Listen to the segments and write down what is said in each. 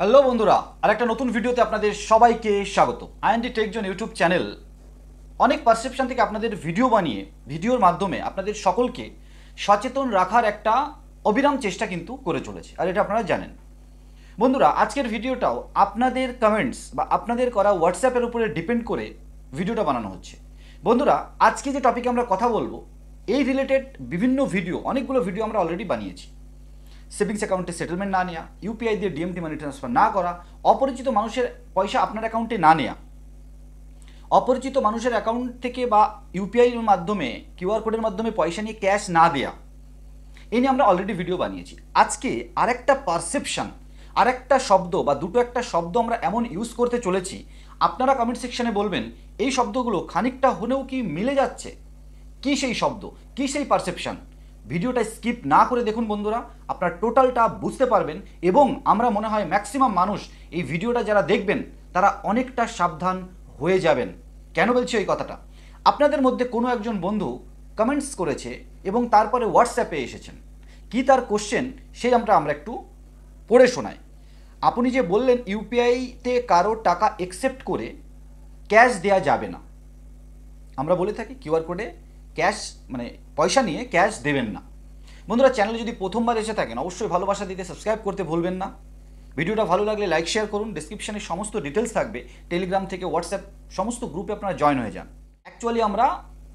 hello বন্ধুরা আর একটা নতুন ভিডিওতে আপনাদের সবাইকে স্বাগত আইএনডি টেকজন ইউটিউব চ্যানেল অনেক পারসেপশন থেকে আপনাদের ভিডিও বানিয়ে ভিডিওর মাধ্যমে আপনাদের সকলকে সচেতন রাখার একটা অবিরাম চেষ্টা কিন্তু করে চলেছে আর এটা আপনারা জানেন বন্ধুরা আজকের ভিডিওটাও আপনাদের কমেন্টস বা আপনাদের করা হোয়াটসঅ্যাপের উপরে ডিপেন্ড করে ভিডিওটা বানানো হচ্ছে বন্ধুরা আজকে যে টপিকে আমরা কথা বলবো এই রিলেটেড বিভিন্ন ভিডিও অনেকগুলো ভিডিও আমরা অলরেডি বানিয়েছি সেভিংস অ্যাকাউন্টে সেটেলমেন্ট না নেওয়া ইউপিআই দিয়ে ডিএমটি মানি ট্রান্সফার না করা অপরিচিত মানুষের পয়সা আপনার অ্যাকাউন্টে না নেওয়া অপরিচিত মানুষের অ্যাকাউন্ট থেকে বা ইউপিআইয়ের মাধ্যমে কিউআর কোডের মাধ্যমে পয়সা নিয়ে ক্যাশ না দেওয়া এ নিয়ে আমরা অলরেডি ভিডিও বানিয়েছি আজকে আরেকটা পারসেপশান আরেকটা শব্দ বা দুটো একটা শব্দ আমরা এমন ইউজ করতে চলেছি আপনারা কমেন্ট সেকশানে বলবেন এই শব্দগুলো খানিকটা হলেও কি মিলে যাচ্ছে কি সেই শব্দ কি সেই পারসেপশান ভিডিওটা স্কিপ না করে দেখুন বন্ধুরা আপনার টোটালটা বুঝতে পারবেন এবং আমরা মনে হয় ম্যাক্সিমাম মানুষ এই ভিডিওটা যারা দেখবেন তারা অনেকটা সাবধান হয়ে যাবেন কেন বলছি ওই কথাটা আপনাদের মধ্যে কোনো একজন বন্ধু কমেন্টস করেছে এবং তারপরে হোয়াটসঅ্যাপে এসেছেন কি তার কোশ্চেন সেই আমরা আমরা একটু পড়ে শোনাই আপনি যে বললেন ইউপিআইতে কারো টাকা একসেপ্ট করে ক্যাশ দেয়া যাবে না আমরা বলে থাকি কিউআর কোডে ক্যাশ মানে পয়সা নিয়ে ক্যাশ দেবেন না বন্ধুরা চ্যানেল যদি প্রথমবার এসে থাকেন অবশ্যই ভালোবাসা দিতে সাবস্ক্রাইব করতে ভুলবেন না ভিডিওটা ভালো লাগলে লাইক শেয়ার করুন ডিসক্রিপশানে সমস্ত ডিটেলস থাকবে টেলিগ্রাম থেকে হোয়াটসঅ্যাপ সমস্ত গ্রুপে আপনারা জয়েন হয়ে যান অ্যাকচুয়ালি আমরা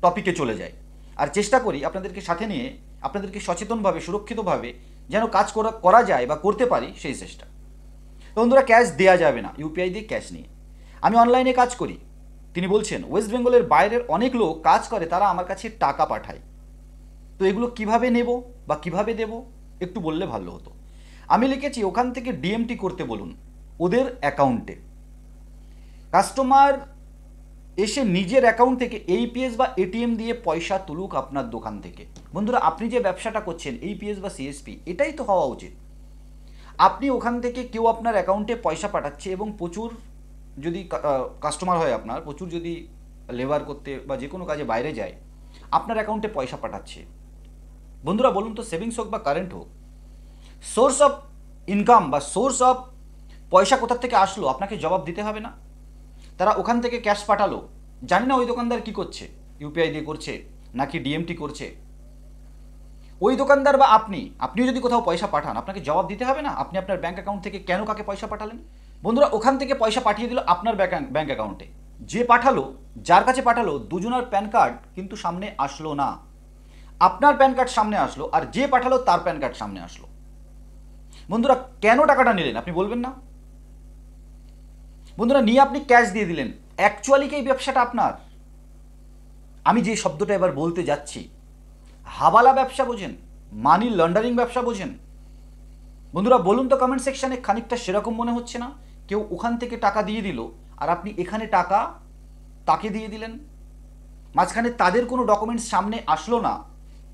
টপিকে চলে যাই আর চেষ্টা করি আপনাদেরকে সাথে নিয়ে আপনাদেরকে সচেতনভাবে সুরক্ষিতভাবে যেন কাজ করা করা যায় বা করতে পারি সেই চেষ্টা তো বন্ধুরা ক্যাশ দেওয়া যাবে না ইউপিআই দিয়ে ক্যাশ নিয়ে আমি অনলাইনে কাজ করি তিনি বলছেন ওয়েস্ট বেঙ্গলের বাইরের অনেক লোক কাজ করে তারা আমার কাছে টাকা পাঠায় তো এগুলো কিভাবে নেব বা কিভাবে দেব একটু বললে ভালো হতো আমি লিখেছি ওখান থেকে ডিএমটি করতে বলুন ওদের অ্যাকাউন্টে কাস্টমার এসে নিজের অ্যাকাউন্ট থেকে এইপিএস বা এটিএম দিয়ে পয়সা তুলুক আপনার দোকান থেকে বন্ধুরা আপনি যে ব্যবসাটা করছেন এইপিএস বা সিএসপি এটাই তো হওয়া উচিত আপনি ওখান থেকে কেউ আপনার অ্যাকাউন্টে পয়সা পাঠাচ্ছে এবং প্রচুর যদি কাস্টমার হয় আপনার প্রচুর যদি লেবার করতে বা যে কোনো কাজে বাইরে যায় আপনার অ্যাকাউন্টে পয়সা পাঠাচ্ছে বন্ধুরা বলুন তো সেভিংস হোক বা কারেন্ট হোক সোর্স অফ ইনকাম বা সোর্স অফ পয়সা কোথার থেকে আসলো আপনাকে জবাব দিতে হবে না তারা ওখান থেকে ক্যাশ পাঠালো জানি না ওই দোকানদার কি করছে ইউপিআই দিয়ে করছে নাকি ডিএমটি করছে ওই দোকানদার বা আপনি আপনিও যদি কোথাও পয়সা পাঠান আপনাকে জবাব দিতে হবে না আপনি আপনার ব্যাঙ্ক অ্যাকাউন্ট থেকে কেন কাকে পয়সা পাঠালেন বন্ধুরা ওখান থেকে পয়সা পাঠিয়ে দিল আপনার ব্যাঙ্ক অ্যাকাউন্টে যে পাঠালো যার কাছে পাঠালো দুজনার প্যান কার্ড কিন্তু সামনে আসলো না আপনার প্যান কার্ড সামনে আসলো আর যে পাঠালো তার প্যান কার্ড সামনে আসলো বন্ধুরা কেন টাকাটা নিলেন আপনি বলবেন না বন্ধুরা নিয়ে আপনি ক্যাশ দিয়ে দিলেন অ্যাকচুয়ালি কি এই ব্যবসাটা আপনার আমি যে শব্দটা এবার বলতে যাচ্ছি হাবালা ব্যবসা বোঝেন মানি লন্ডারিং ব্যবসা বোঝেন বন্ধুরা বলুন তো কমেন্ট সেকশানে খানিকটা সেরকম মনে হচ্ছে না কেউ ওখান থেকে টাকা দিয়ে দিল আর আপনি এখানে টাকা তাকে দিয়ে দিলেন মাঝখানে তাদের কোনো ডকুমেন্টস সামনে আসলো না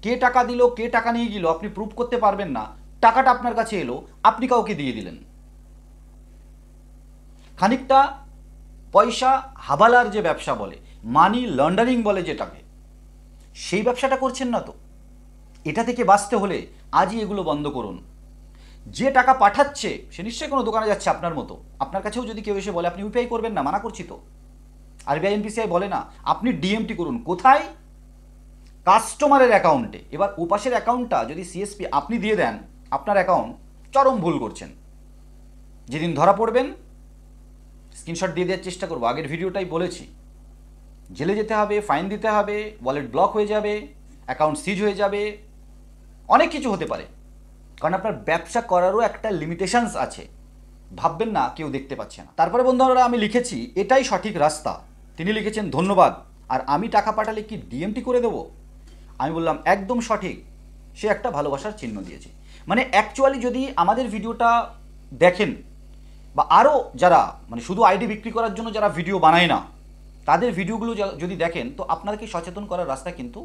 কে টাকা দিল কে টাকা নিয়ে গেল আপনি প্রুভ করতে পারবেন না টাকাটা আপনার কাছে এলো আপনি কাউকে দিয়ে দিলেন খানিকটা পয়সা হাবালার যে ব্যবসা বলে মানি লন্ডারিং বলে যেটাকে সেই ব্যবসাটা করছেন না তো এটা থেকে বাঁচতে হলে আজই এগুলো বন্ধ করুন যে টাকা পাঠাচ্ছে সে নিশ্চয়ই কোনো দোকানে যাচ্ছে আপনার মতো আপনার কাছেও যদি কেউ এসে বলে আপনি ইউপিআই করবেন না মানা করছি তো আরবিআই এমপিসিআই বলে না আপনি ডিএমটি করুন কোথায় কাস্টমারের অ্যাকাউন্টে এবার উপাসের অ্যাকাউন্টটা যদি সিএসপি আপনি দিয়ে দেন আপনার অ্যাকাউন্ট চরম ভুল করছেন যেদিন ধরা পড়বেন স্ক্রিনশট দিয়ে দেওয়ার চেষ্টা করবো আগের ভিডিওটাই বলেছি জেলে যেতে হবে ফাইন দিতে হবে ওয়ালেট ব্লক হয়ে যাবে অ্যাকাউন্ট সিজ হয়ে যাবে অনেক কিছু হতে পারে কারণ আপনার ব্যবসা করারও একটা লিমিটেশানস আছে ভাববেন না কেউ দেখতে পাচ্ছে না তারপরে বন্ধুরা আমি লিখেছি এটাই সঠিক রাস্তা তিনি লিখেছেন ধন্যবাদ আর আমি টাকা পাঠালে কি ডিএমটি করে দেবো আমি বললাম একদম সঠিক সে একটা ভালোবাসার চিহ্ন দিয়েছে মানে অ্যাকচুয়ালি যদি আমাদের ভিডিওটা দেখেন বা আরও যারা মানে শুধু আইডি বিক্রি করার জন্য যারা ভিডিও বানায় না তাদের ভিডিওগুলো যদি দেখেন তো আপনাদেরকে সচেতন করার রাস্তা কিন্তু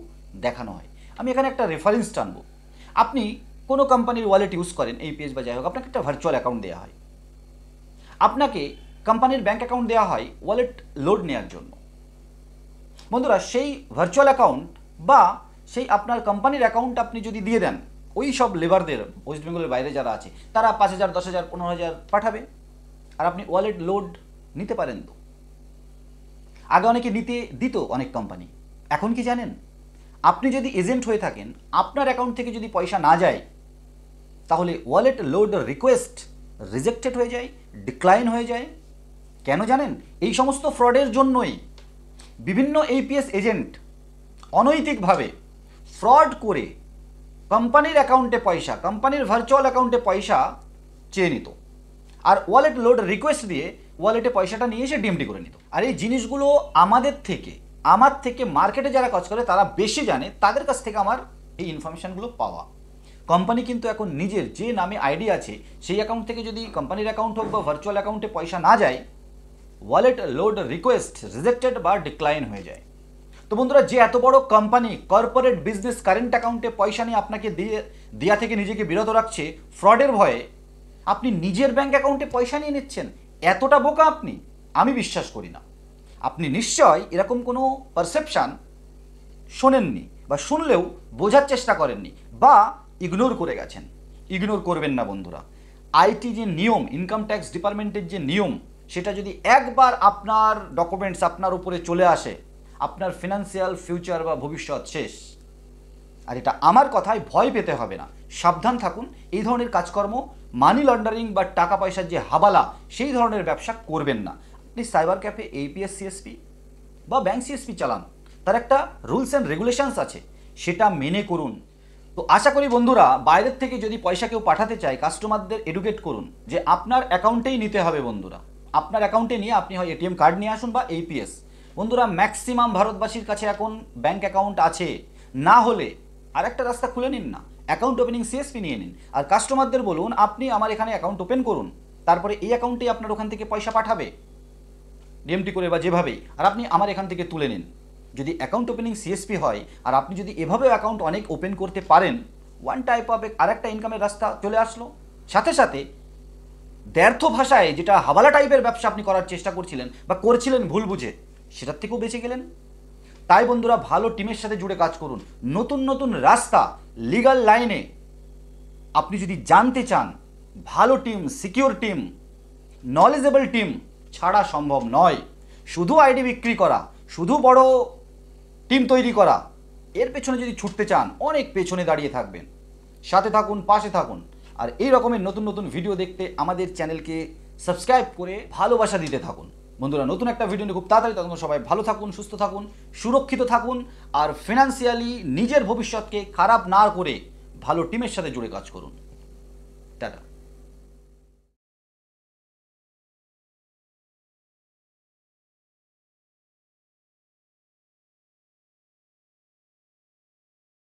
দেখানো হয় আমি এখানে একটা রেফারেন্স টানবো আপনি কোনো কোম্পানির ওয়ালেট ইউজ করেন এই পেজ বা যাই হোক আপনাকে একটা ভার্চুয়াল অ্যাকাউন্ট দেওয়া হয় আপনাকে কোম্পানির ব্যাঙ্ক অ্যাকাউন্ট দেওয়া হয় ওয়ালেট লোড নেওয়ার জন্য বন্ধুরা সেই ভার্চুয়াল অ্যাকাউন্ট বা সেই আপনার কোম্পানির অ্যাকাউন্ট আপনি যদি দিয়ে দেন ওই সব লেবারদের ওয়েস্ট বেঙ্গলের বাইরে যারা আছে তারা পাঁচ হাজার দশ হাজার পনেরো হাজার পাঠাবে আর আপনি ওয়ালেট লোড নিতে পারেন তো আগে অনেকে নিতে দিত অনেক কোম্পানি এখন কি জানেন আপনি যদি এজেন্ট হয়ে থাকেন আপনার অ্যাকাউন্ট থেকে যদি পয়সা না যায় তাহলে ওয়ালেট লোড রিকোয়েস্ট রিজেক্টেড হয়ে যায় ডিক্লাইন হয়ে যায় কেন জানেন এই সমস্ত ফ্রডের জন্যই বিভিন্ন এইপিএস এজেন্ট অনৈতিকভাবে ফ্রড করে কোম্পানির অ্যাকাউন্টে পয়সা কোম্পানির ভার্চুয়াল অ্যাকাউন্টে পয়সা চেয়ে নিত আর ওয়ালেট লোড রিকোয়েস্ট দিয়ে ওয়ালেটে পয়সাটা নিয়ে এসে ডিএমটি করে নিত আর এই জিনিসগুলো আমাদের থেকে আমার থেকে মার্কেটে যারা কাজ করে তারা বেশি জানে তাদের কাছ থেকে আমার এই ইনফরমেশানগুলো পাওয়া কোম্পানি কিন্তু এখন নিজের যে নামে আইডি আছে সেই অ্যাকাউন্ট থেকে যদি কোম্পানির অ্যাকাউন্ট হোক বা ভার্চুয়াল অ্যাকাউন্টে পয়সা না যায় ওয়ালেট লোড রিকোয়েস্ট রিজেক্টেড বা ডিক্লাইন হয়ে যায় তো বন্ধুরা যে এত বড় কোম্পানি কর্পোরেট বিজনেস কারেন্ট অ্যাকাউন্টে পয়সা নিয়ে আপনাকে দিয়ে দেওয়া থেকে নিজেকে বিরত রাখছে ফ্রডের ভয়ে আপনি নিজের ব্যাঙ্ক অ্যাকাউন্টে পয়সা নিয়ে নিচ্ছেন এতটা বোকা আপনি আমি বিশ্বাস করি না আপনি নিশ্চয় এরকম কোনো পারসেপশান শোনেননি বা শুনলেও বোঝার চেষ্টা করেননি বা ইগনোর করে গেছেন ইগনোর করবেন না বন্ধুরা আইটি যে নিয়ম ইনকাম ট্যাক্স ডিপার্টমেন্টের যে নিয়ম সেটা যদি একবার আপনার ডকুমেন্টস আপনার উপরে চলে আসে আপনার ফিনান্সিয়াল ফিউচার বা ভবিষ্যৎ শেষ আর এটা আমার কথায় ভয় পেতে হবে না সাবধান থাকুন এই ধরনের কাজকর্ম মানি লন্ডারিং বা টাকা পয়সার যে হাবালা সেই ধরনের ব্যবসা করবেন না আপনি সাইবার ক্যাফে এপিএস সিএসপি বা ব্যাংক সিএসপি চালান তার একটা রুলস অ্যান্ড রেগুলেশনস আছে সেটা মেনে করুন তো আশা করি বন্ধুরা বাইরের থেকে যদি পয়সা কেউ পাঠাতে চায় কাস্টমারদের এডুকেট করুন যে আপনার অ্যাকাউন্টেই নিতে হবে বন্ধুরা আপনার অ্যাকাউন্টে নিয়ে আপনি হয় এটিএম কার্ড নিয়ে আসুন বা এপিএস বন্ধুরা ম্যাক্সিমাম ভারতবাসীর কাছে এখন ব্যাঙ্ক অ্যাকাউন্ট আছে না হলে আরেকটা রাস্তা খুলে নিন না অ্যাকাউন্ট ওপেনিং সিএসপি নিয়ে নিন আর কাস্টমারদের বলুন আপনি আমার এখানে অ্যাকাউন্ট ওপেন করুন তারপরে এই অ্যাকাউন্টেই আপনার ওখান থেকে পয়সা পাঠাবে ডিএমটি করে বা যেভাবেই আর আপনি আমার এখান থেকে তুলে নিন যদি অ্যাকাউন্ট ওপেনিং সিএসপি হয় আর আপনি যদি এভাবে অ্যাকাউন্ট অনেক ওপেন করতে পারেন ওয়ান টাইপ অফ আরেকটা ইনকামের রাস্তা চলে আসলো সাথে সাথে ব্যর্থ ভাষায় যেটা হাওয়ালা টাইপের ব্যবসা আপনি করার চেষ্টা করছিলেন বা করছিলেন ভুল বুঝে সেটার থেকেও বেঁচে গেলেন তাই বন্ধুরা ভালো টিমের সাথে জুড়ে কাজ করুন নতুন নতুন রাস্তা লিগাল লাইনে আপনি যদি জানতে চান ভালো team secure team knowledgeable team ছাড়া সম্ভব নয় শুধু আইডি বিক্রি করা শুধু বড় টিম তৈরি করা এর পেছনে যদি ছুটতে চান অনেক পেছনে দাঁড়িয়ে থাকবেন সাথে থাকুন পাশে থাকুন আর এই রকমের নতুন নতুন ভিডিও দেখতে আমাদের চ্যানেলকে সাবস্ক্রাইব করে ভালোবাসা দিতে থাকুন বন্ধুরা নতুন একটা ভিডিও নিয়ে খুব তাড়াতাড়ি তখন সবাই ভালো থাকুন সুস্থ থাকুন সুরক্ষিত থাকুন আর ফিনান্সিয়ালি নিজের ভবিষ্যৎকে খারাপ না করে ভালো টিমের সাথে জুড়ে কাজ করুন টাটা